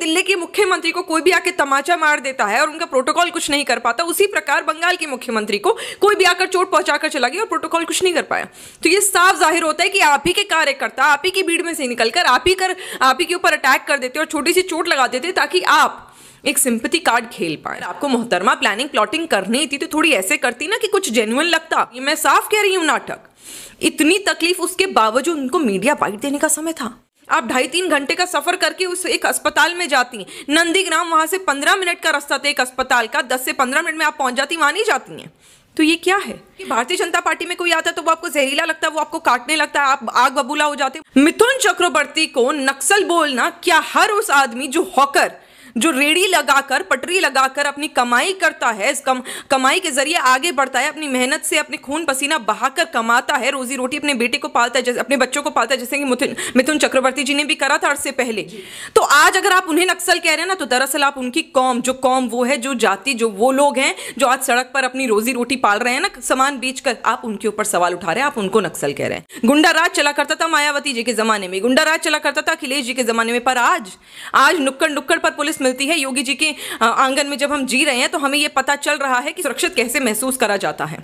दिल्ली के मुख्यमंत्री को कोई भी आके तमाचा मार देता है और उनका प्रोटोकॉल कुछ नहीं कर पाता उसी प्रकार बंगाल के मुख्यमंत्री को कोई भी आकर चोट पहुंचाकर चला गया और प्रोटोकॉल कुछ नहीं कर पाया तो ये साफ जाहिर होता है कि आप ही के कार्यकर्ता आप ही की भीड़ में से निकलकर आप ही कर आप ही के ऊपर अटैक कर देते और छोटी सी चोट लगा देते ताकि आप एक सिंपति कार्ड खेल पाए आपको मोहतरमा प्लानिंग प्लॉटिंग करनी थी तो थोड़ी ऐसे करती ना कि कुछ जेन्युन लगता मैं साफ कह रही हूँ नाटक इतनी तकलीफ उसके बावजूद उनको मीडिया बाइट देने का समय था आप ढाई तीन घंटे का सफ़र करके उस एक अस्पताल में जाती हैं नंदीग्राम वहां से पंद्रह मिनट का रास्ता था एक अस्पताल का दस से पंद्रह मिनट में आप पहुंच जाती वहां नहीं जाती हैं तो ये क्या है कि भारतीय जनता पार्टी में कोई आता है तो वो आपको जहरीला लगता है वो आपको काटने लगता है आप आग बबूला हो जाते मिथुन चक्रवर्ती को नक्सल बोलना क्या हर उस आदमी जो हॉकर जो रेडी लगाकर पटरी लगाकर अपनी कमाई करता है इस कम, कमाई के जरिए आगे बढ़ता है अपनी मेहनत से अपने खून पसीना बहाकर कमाता है रोजी रोटी अपने बेटे को पालता है अपने बच्चों को पालता है जैसे कि मिथुन चक्रवर्ती जी ने भी करा था अर्से पहले तो आज अगर आप उन्हें नक्सल कह रहे हैं ना तो दरअसल आप उनकी कौम जो कौम वो है जो जाति जो वो लोग हैं जो आज सड़क पर अपनी रोजी रोटी पाल रहे हैं ना सामान बेच आप उनके ऊपर सवाल उठा रहे हैं आप उनको नक्सल कह रहे हैं गुंडा राज चला करता था मायावती जी के जमाने में गुंडा राज चला करता था अखिलेश जी के जमाने में पर आज आज नुक्कड़ नुक्कड़ पर पुलिस मिलती है योगी जी के आंगन में जब हम जी रहे हैं तो हमें यह पता चल रहा है कि सुरक्षित कैसे महसूस करा जाता है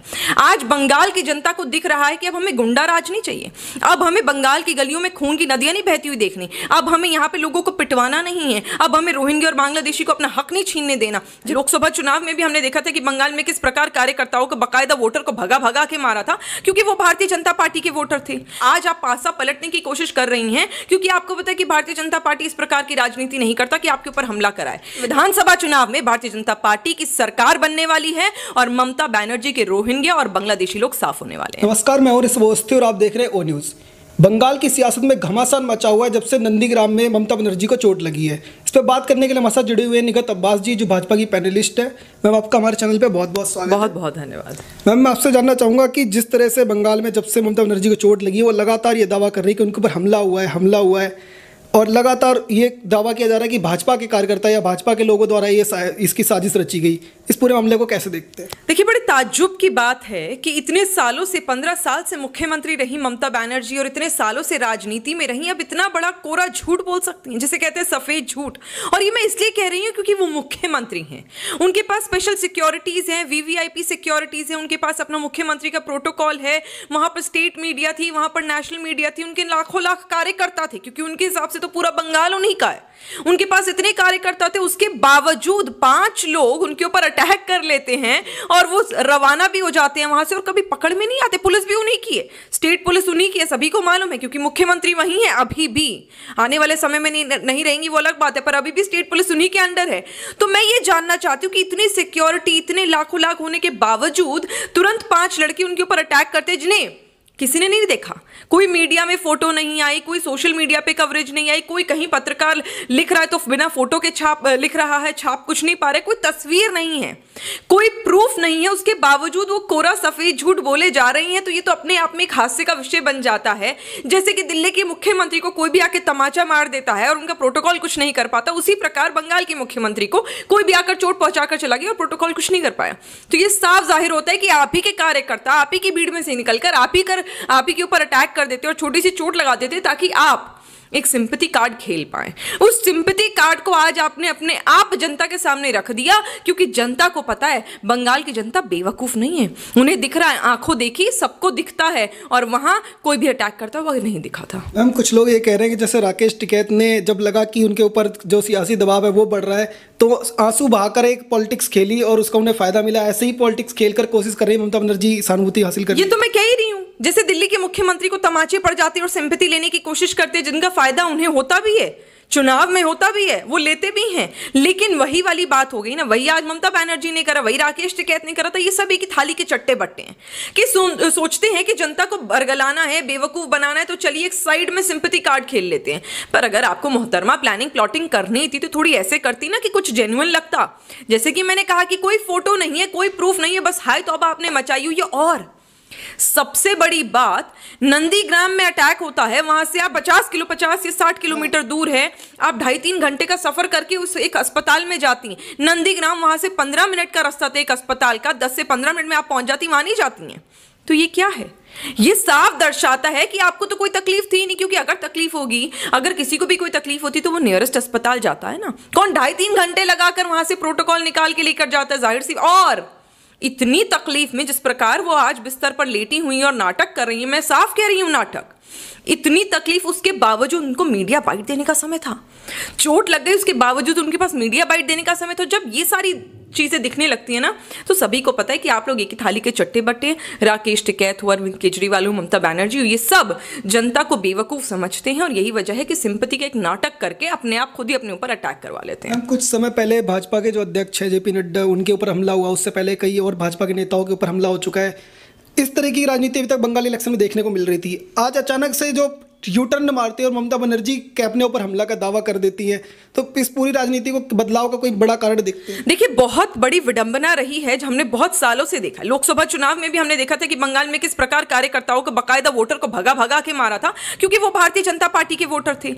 आज बंगाल की जनता को दिख रहा है कि अब हमें गुंडा राज नहीं चाहिए अब हमें बंगाल की गलियों में खून की नदियां नहीं बहती हुई देखनी अब हमें यहां पर लोगों को पिटवाना नहीं है अब हमें रोहिंग्या और बांग्लादेशी को अपना हक नहीं छीनने देना लोकसभा चुनाव में भी हमने देखा था कि बंगाल में किस प्रकार कार्यकर्ताओं को बकायदा वोटर को भगा भगा के मारा था क्योंकि वो भारतीय जनता पार्टी के वोटर थे आज आप पासा पलटने की कोशिश कर रही हैं क्योंकि आपको पता है कि भारतीय जनता पार्टी इस प्रकार की राजनीति नहीं करता कि आपके ऊपर हमला हमला कराए विधानसभा चुनाव में भारतीय जनता पार्टी की सरकार बनने वाली है और ममता बैनर्जी के रोहिंग्या और बांग्लादेशी लोग साफ होने वाले हैं नमस्कार मैं और इस और आप देख रहे हैं ओ न्यूज़ बंगाल की सियासत में घमासान मचा हुआ है जब से नंदीग्राम में ममता बनर्जी को चोट लगी है इस पर बात करने के लिए हमारे साथ जुड़े हुए निगत अब्बास जी जो भाजपा की पैनलिस्ट है मैम आपका हमारे चैनल पे बहुत बहुत स्वागत बहुत बहुत धन्यवाद मैम मैं आपसे जानना चाहूंगा कि जिस तरह से बंगाल में जब से ममता बनर्जी को चोट लगी है वो लगातार ये दावा कर रही है कि उनके ऊपर हमला हुआ है हमला हुआ है और लगातार ये दावा किया जा रहा है कि भाजपा के कार्यकर्ता या भाजपा के लोगों द्वारा ये इसकी साजिश रची गई इस पूरे मामले को कैसे देखते हैं देखिए बड़े ताज्जुब की बात है कि इतने सालों से पंद्रह साल से मुख्यमंत्री रही ममता बनर्जी और इतने सालों से राजनीति में रही अब इतना बड़ा कोरा झूठ बोल सकती हैं जिसे कहते हैं सफ़ेद झूठ और ये मैं इसलिए कह रही हूँ क्योंकि वो मुख्यमंत्री हैं उनके पास स्पेशल सिक्योरिटीज़ हैं वी सिक्योरिटीज़ हैं उनके पास अपना मुख्यमंत्री का प्रोटोकॉल है वहाँ पर स्टेट मीडिया थी वहाँ पर नेशनल मीडिया थी उनके लाखों लाख कार्यकर्ता थे क्योंकि उनके हिसाब से तो पूरा बंगाल उन्हीं का है उनके पास इतने कार्यकर्ता थे उसके बावजूद पांच लोग उनके ऊपर अटैक कर लेते हैं और वो रवाना भी हो जाते हैं वहां से और कभी पकड़ में नहीं आते पुलिस भी उन्हीं की है स्टेट पुलिस उन्हीं की है सभी को मालूम है क्योंकि मुख्यमंत्री वहीं है अभी भी आने वाले समय में नहीं, नहीं रहेंगी वो अलग बात है पर अभी भी स्टेट पुलिस उन्हीं के अंडर है तो मैं ये जानना चाहती हूँ कि इतनी सिक्योरिटी इतने लाखों लाख होने के बावजूद तुरंत पांच लड़के उनके ऊपर अटैक करते जिन्हें किसी ने नहीं देखा कोई मीडिया में फोटो नहीं आई कोई सोशल मीडिया पे कवरेज नहीं आई कोई कहीं पत्रकार लिख रहा है तो बिना फोटो के छाप लिख रहा है छाप कुछ नहीं पा रहे कोई तस्वीर नहीं है कोई प्रूफ नहीं है उसके बावजूद वो कोरा सफेद झूठ बोले जा रही हैं तो ये तो अपने आप में एक हास्य का विषय बन जाता है जैसे कि दिल्ली के मुख्यमंत्री को कोई भी आके तमाचा मार देता है और उनका प्रोटोकॉल कुछ नहीं कर पाता उसी प्रकार बंगाल के मुख्यमंत्री को कोई भी आकर चोट पहुंचाकर चला गया और प्रोटोकॉल कुछ नहीं कर पाया तो ये साफ जाहिर होता है कि आप ही के कार्यकर्ता आप ही की भीड़ में से निकलकर आप ही कर आप ही के ऊपर अटैक कर देते और छोटी सी चोट लगा देते ताकि आप एक सिंपति कार्ड खेल पाए उस सिंपति कार्ड को आज आपने अपने आप जनता के सामने रख दिया क्योंकि जनता को पता है बंगाल की जनता बेवकूफ़ नहीं है उन्हें दिख रहा है आंखों देखी सबको दिखता है और वहां कोई भी अटैक करता वह नहीं दिखा था मैम कुछ लोग ये कह रहे हैं कि जैसे राकेश टिकैत ने जब लगा कि उनके ऊपर जो सियासी दबाव है वो बढ़ रहा है तो आंसू बहाकर एक पॉलिटिक्स खेली और उसका उन्हें फायदा मिला ऐसे ही पॉलिटिक्स खेलकर कोशिश कर रही है ममता बनर्जी सहानुभूति हासिल कर ये तो मैं कह ही रही हूँ जैसे दिल्ली के मुख्यमंत्री को तमाचे पड़ जाते और सिंपति लेने की कोशिश करते जिनका फायदा उन्हें होता भी है चुनाव में होता भी है वो लेते भी हैं लेकिन वही वाली बात हो गई ना वही आज ममता बनर्जी ने करा वही राकेश टिकैत ने करा था तो ये सब एक ही थाली के चट्टे बट्टे हैं कि सोचते हैं कि जनता को बरगलाना है बेवकूफ बनाना है तो चलिए एक साइड में सिंपति कार्ड खेल लेते हैं पर अगर आपको मोहतरमा प्लानिंग प्लॉटिंग करनी थी तो थोड़ी ऐसे करती ना कि कुछ जेन्युन लगता जैसे कि मैंने कहा कि कोई फोटो नहीं है कोई प्रूफ नहीं है बस हाई तो अब आपने मचाई हुई और सबसे बड़ी बात नंदीग्राम में अटैक होता है वहां से आप 50 किलो 50 या 60 किलोमीटर दूर है आप ढाई तीन घंटे का सफर करके उस एक अस्पताल में जाती हैं नंदीग्राम वहां से 15 मिनट का रास्ता था एक अस्पताल का 10 से 15 मिनट में आप पहुंच जाती वहां नहीं जाती हैं तो ये क्या है ये साफ दर्शाता है कि आपको तो कोई तकलीफ थी नहीं क्योंकि अगर तकलीफ होगी अगर किसी को भी कोई तकलीफ होती तो वो नियरेस्ट अस्पताल जाता है ना कौन ढाई तीन घंटे लगाकर वहां से प्रोटोकॉल निकाल के लेकर जाता है जाहिर सी और इतनी तकलीफ में जिस प्रकार वो आज बिस्तर पर लेटी हुई और नाटक कर रही है मैं साफ कह रही हूँ नाटक इतनी तकलीफ उसके बावजूद उनको मीडिया बाइट देने का समय था चोट लग गई उसके बावजूद उनके पास मीडिया बाइट देने का समय था जब ये सारी चीज़ें दिखने लगती है ना तो सभी को पता है कि आप लोग एक ही थाली के चट्टे बट्टे राकेश टिकैत हो अरविंद केजरीवाल हो ममता बैनर्जी ये सब जनता को बेवकूफ़ समझते हैं और यही वजह है कि सिंपति का एक नाटक करके अपने आप खुद ही अपने ऊपर अटैक करवा लेते हैं कुछ समय पहले भाजपा के जो अध्यक्ष है जेपी नड्डा उनके ऊपर हमला हुआ उससे पहले कई और भाजपा के नेताओं के ऊपर हमला हो चुका है इस तरह की राजनीति अभी तक बंगाल इलेक्शन में देखने को मिल रही थी आज अचानक से जो यू टर्न मारती है और ममता बनर्जी के अपने ऊपर हमला का दावा कर देती है तो इस पूरी राजनीति को बदलाव का कोई बड़ा कारण देखते हैं देखिए बहुत बड़ी विडंबना रही है जो हमने बहुत सालों से देखा लोकसभा चुनाव में भी हमने देखा था कि बंगाल में किस प्रकार कार्यकर्ताओं को बाकायदा वोटर को भगा भगा के मारा था क्योंकि वो भारतीय जनता पार्टी के वोटर थे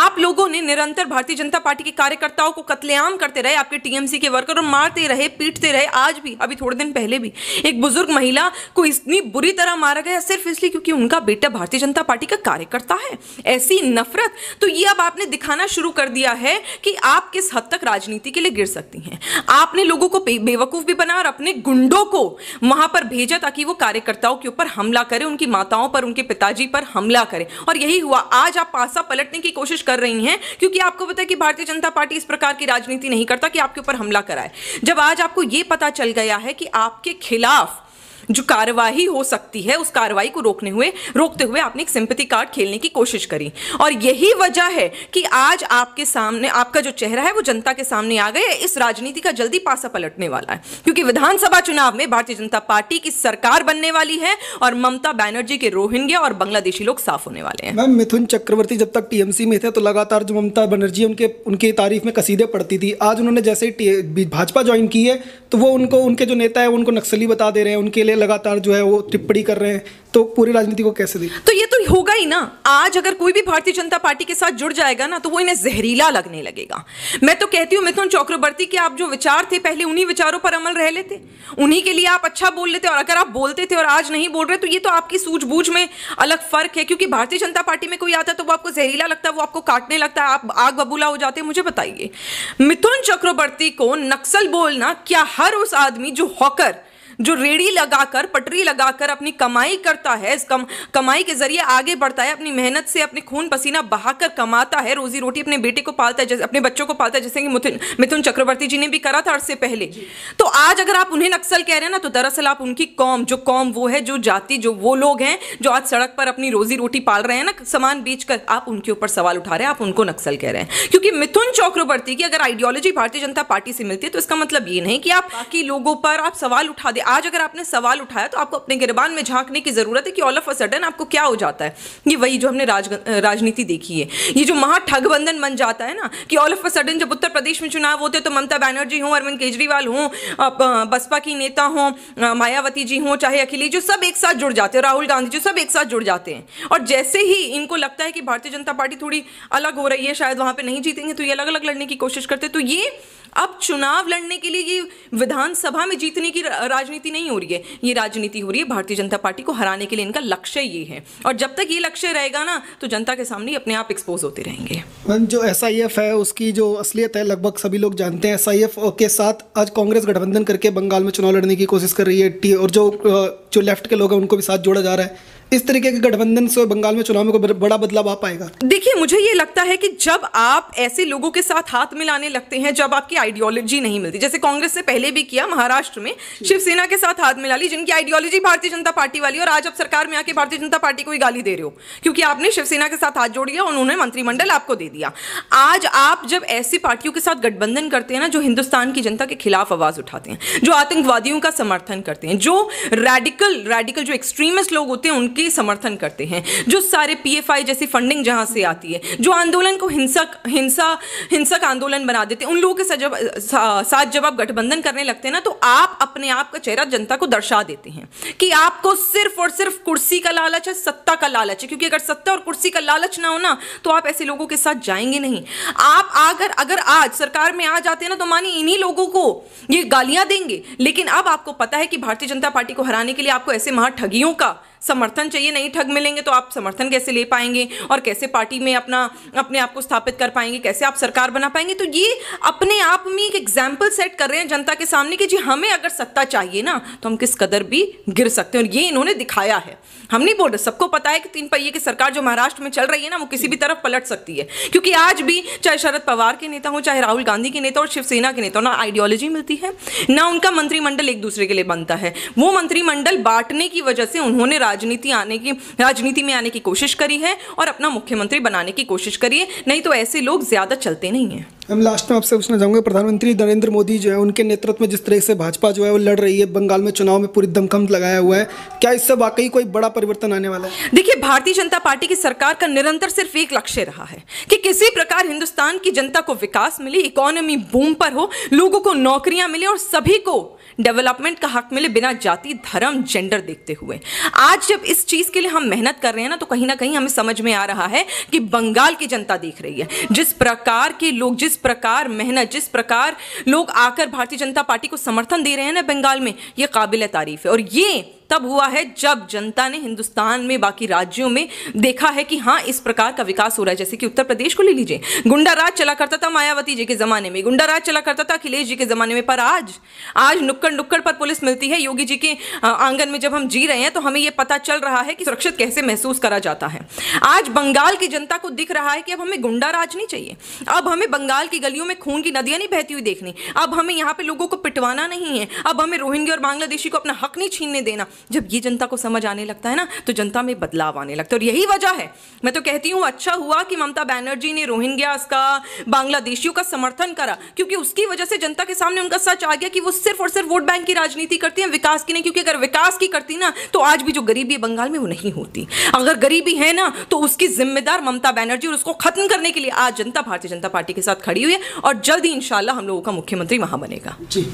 आप लोगों ने निरंतर भारतीय जनता पार्टी के कार्यकर्ताओं को कत्लेआम करते रहे आपके टीएमसी के वर्कर और मारते रहे पीटते रहे आज भी अभी थोड़े दिन पहले भी एक बुजुर्ग महिला को इतनी बुरी तरह मारा गया सिर्फ इसलिए क्योंकि उनका बेटा भारतीय जनता पार्टी का कार्यकर्ता रास्ता है ऐसी नफरत तो ये अब आपने दिखाना शुरू कर दिया है कि आप किस हद तक राजनीति के लिए गिर सकती हैं आपने लोगों को बेवकूफ़ भी बनाया और अपने गुंडों को वहां पर भेजा ताकि वो कार्यकर्ताओं के ऊपर हमला करें उनकी माताओं पर उनके पिताजी पर हमला करें और यही हुआ आज आप पासा पलटने की कोशिश कर रही हैं क्योंकि आपको पता है कि भारतीय जनता पार्टी इस प्रकार की राजनीति नहीं करता कि आपके ऊपर हमला कराए जब आज आपको यह पता चल गया है कि आपके खिलाफ जो कार्यवाही हो सकती है उस कार्रवाई को रोकने हुए रोकते हुए आपने एक सिंपति कार्ड खेलने की कोशिश करी और यही वजह है कि आज आपके सामने आपका जो चेहरा है वो जनता के सामने आ गया इस राजनीति का जल्दी पासा पलटने वाला है क्योंकि विधानसभा चुनाव में भारतीय जनता पार्टी की सरकार बनने वाली है और ममता बैनर्जी के रोहिंग्या और बांग्लादेशी लोग साफ होने वाले हैं मैम मिथुन चक्रवर्ती जब तक टीएमसी में थे तो लगातार जो ममता बनर्जी उनके उनकी तारीफ में कसीदे पड़ती थी आज उन्होंने जैसे भाजपा ज्वाइन की है तो वो उनको उनके जो नेता है उनको नक्सली बता दे रहे हैं उनके लिए लगातार जो है वो टिप्पणी कर रहे हैं तो पूरी राजनीति को कैसे देखें तो ये तो होगा ही ना आज अगर कोई भी भारतीय जनता पार्टी के साथ जुड़ जाएगा ना तो वो इन्हें जहरीला लगने लगेगा मैं तो कहती हूँ मिथुन चक्रवर्ती के आप जो विचार थे पहले उन्हीं विचारों पर अमल रह लेते उन्हीं के लिए आप अच्छा बोल लेते और अगर आप बोलते थे और आज नहीं बोल रहे तो ये तो आपकी सूझबूझ में अलग फर्क है क्योंकि भारतीय जनता पार्टी में कोई आता तो वो आपको जहरीला लगता है वो आपको काटने लगता है आप आग बबूला हो जाते हैं मुझे बताइए मिथुन चक्रवर्ती को नक्सल बोलना क्या हर उस आदमी जो हॉकर जो रेड़ी लगाकर पटरी लगाकर अपनी कमाई करता है इस कम, कमाई के जरिए आगे बढ़ता है अपनी मेहनत से अपने खून पसीना बहाकर कमाता है रोजी रोटी अपने बेटे को पालता है जैसे अपने बच्चों को पालता है जैसे कि मिथुन चक्रवर्ती जी ने भी करा था अर्से पहले तो आज अगर आप उन्हें नक्सल कह रहे हैं ना तो दरअसल आप उनकी कौम जो कौम वो है जो जाति जो वो लोग हैं जो आज सड़क पर अपनी रोजी रोटी पाल रहे हैं ना सामान बेच आप उनके ऊपर सवाल उठा रहे हैं आप उनको नक्सल कह रहे हैं क्योंकि मिथुन चक्रवर्ती की अगर आइडियोलॉजी भारतीय जनता पार्टी से मिलती है तो इसका मतलब ये नहीं कि आप बाकी लोगों पर आप सवाल उठा दे आज अगर आपने सवाल उठाया तो आपको अपने गिरबान में झांकने की ज़रूरत है कि ऑल ऑफ अ सडन आपको क्या हो जाता है ये वही जो हमने राज, राजनीति देखी है ये जो महाठगबंधन बन जाता है ना कि ऑल ऑफ अ सडन जब उत्तर प्रदेश में चुनाव होते तो ममता बैनर्जी हों अरविंद केजरीवाल हों बसपा की नेता हों मायावती जी हों चाहे अखिलेश जो सब एक साथ जुड़ जाते हैं राहुल गांधी जो सब एक साथ जुड़ जाते हैं और जैसे ही इनको लगता है कि भारतीय जनता पार्टी थोड़ी अलग हो रही है शायद वहां पर नहीं जीतेंगे तो ये अलग अलग लड़ने की कोशिश करते तो ये अब चुनाव लड़ने के लिए ये विधानसभा में जीतने की राजनीति राजनीति नहीं हो रही है ये राजनीति हो रही है भारतीय जनता पार्टी को हराने के लिए इनका लक्ष्य ये है और जब तक ये लक्ष्य रहेगा ना तो जनता के सामने अपने आप एक्सपोज होते रहेंगे जो एस है उसकी जो असलियत है लगभग सभी लोग जानते हैं एस के साथ आज कांग्रेस गठबंधन करके बंगाल में चुनाव लड़ने की कोशिश कर रही है और जो जो लेफ्ट के लोग हैं उनको भी साथ जोड़ा जा रहा है इस तरीके के गठबंधन से बंगाल में चुनाव में बड़ा बदलाव आ पाएगा देखिए मुझे ये लगता है कि जब आप ऐसे लोगों के साथ हाथ मिलाने लगते हैं जब आपकी आइडियोलॉजी नहीं मिलती जैसे कांग्रेस ने पहले भी किया महाराष्ट्र में शिवसेना के साथ हाथ मिला ली जिनकी आइडियोलॉजी भारतीय जनता पार्टी वाली और आज आप सरकार में आके भारतीय जनता पार्टी को ही गाली दे रहे हो क्योंकि आपने शिवसेना के साथ हाथ जोड़ दिया उन्होंने मंत्रिमंडल आपको दे दिया आज आप जब ऐसी पार्टियों के साथ गठबंधन करते हैं ना जो हिंदुस्तान की जनता के खिलाफ आवाज उठाते हैं जो आतंकवादियों का समर्थन करते हैं जो रेडिकल रेडिकल जो एक्सट्रीमिस्ट लोग होते हैं उनके के समर्थन करते हैं जो सारे पीएफआई जैसी फंडिंग जहां से आती है जो आंदोलन को हिंसक हिंसा हिंसक आंदोलन बना देते हैं उन लोगों के साथ जब साथ जब आप गठबंधन करने लगते हैं ना तो आप अपने आप का चेहरा जनता को दर्शा देते हैं कि आपको सिर्फ और सिर्फ कुर्सी का लालच है सत्ता का लालच है क्योंकि अगर सत्ता और कुर्सी का लालच ना हो ना तो आप ऐसे लोगों के साथ जाएंगे नहीं आप अगर अगर आज सरकार में आ जाते हैं ना तो मानिए इन्हीं लोगों को ये गालियां देंगे लेकिन अब आपको पता है कि भारतीय जनता पार्टी को हराने के लिए आपको ऐसे महाठगियों का समर्थन चाहिए नहीं ठग मिलेंगे तो आप समर्थन कैसे ले पाएंगे और कैसे पार्टी में अपना अपने आप को स्थापित कर पाएंगे कैसे आप सरकार बना पाएंगे तो ये अपने आप में एक एग्जाम्पल सेट कर रहे हैं जनता के सामने कि जी हमें अगर सत्ता चाहिए ना तो हम किस कदर भी गिर सकते हैं और ये इन्होंने दिखाया है हम नहीं बोल रहे सबको पता है कि तीन पहिए की सरकार जो महाराष्ट्र में चल रही है ना वो किसी भी तरफ पलट सकती है क्योंकि आज भी चाहे शरद पवार के नेता हो चाहे राहुल गांधी के नेता और शिवसेना के नेता हो ना आइडियोलॉजी मिलती है ना उनका मंत्रिमंडल एक दूसरे के लिए बनता है वो मंत्रिमंडल बांटने की वजह से उन्होंने राजनीति आने की राजनीति में आने की कोशिश करी है और अपना मुख्यमंत्री बनाने की कोशिश करी है नहीं तो ऐसे लोग ज़्यादा चलते नहीं है हम लास्ट में आपसे पूछना चाहूँगा प्रधानमंत्री नरेंद्र मोदी जो है उनके नेतृत्व में जिस तरह से भाजपा जो है वो लड़ रही है बंगाल में चुनाव में पूरी दमखम लगाया हुआ है क्या इससे वाकई कोई बड़ा परिवर्तन आने वाला है देखिए भारतीय जनता पार्टी की सरकार का निरंतर सिर्फ एक लक्ष्य रहा है कि किसी प्रकार हिंदुस्तान की जनता को विकास मिले इकोनॉमी बूम पर हो लोगों को नौकरियां मिले और सभी को डेवलपमेंट का हक मिले बिना जाति धर्म जेंडर देखते हुए आज आज जब इस चीज़ के लिए हम मेहनत कर रहे हैं ना तो कहीं ना कहीं हमें समझ में आ रहा है कि बंगाल की जनता देख रही है जिस प्रकार के लोग जिस प्रकार मेहनत जिस प्रकार लोग आकर भारतीय जनता पार्टी को समर्थन दे रहे हैं ना बंगाल में ये काबिल तारीफ है और ये तब हुआ है जब जनता ने हिंदुस्तान में बाकी राज्यों में देखा है कि हाँ इस प्रकार का विकास हो रहा है जैसे कि उत्तर प्रदेश को ले लीजिए गुंडा राज चला करता था मायावती जी के जमाने में गुंडा राज चला करता था अखिलेश जी के जमाने में पर आज आज नुक्कड़ नुक्कड़ पर पुलिस मिलती है योगी जी के आंगन में जब हम जी रहे हैं तो हमें यह पता चल रहा है कि सुरक्षित कैसे महसूस करा जाता है आज बंगाल की जनता को दिख रहा है कि अब हमें गुंडा राज नहीं चाहिए अब हमें बंगाल की गलियों में खून की नदियां नहीं बहती हुई देखनी अब हमें यहाँ पे लोगों को पिटवाना नहीं है अब हमें रोहिंग्या और बांग्लादेशी को अपना हक नहीं छीनने देना जब ये जनता को समझ आने लगता है ना तो जनता में बदलाव आने लगता है और यही वजह है मैं तो कहती हूँ अच्छा हुआ कि ममता बैनर्जी ने रोहिंग्यास का बांग्लादेशियों का समर्थन करा क्योंकि उसकी वजह से जनता के सामने उनका सच आ गया कि वो सिर्फ और सिर्फ वोट बैंक की राजनीति करती है विकास की नहीं क्योंकि अगर विकास की करती ना तो आज भी जो गरीबी है बंगाल में वो नहीं होती अगर गरीबी है ना तो उसकी जिम्मेदार ममता बैनर्जी और उसको खत्म करने के लिए आज जनता भारतीय जनता पार्टी के साथ खड़ी हुई है और जल्द ही इंशाला हम लोगों का मुख्यमंत्री वहां बनेगा जी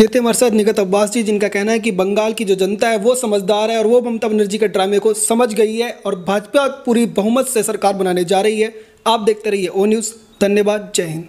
ये थे मरसद निगत अब्बास जी जिनका कहना है कि बंगाल की जो जनता है वो समझदार है और वो ममता बनर्जी के ड्रामे को समझ गई है और भाजपा पूरी बहुमत से सरकार बनाने जा रही है आप देखते रहिए ओ न्यूज़ धन्यवाद जय हिंद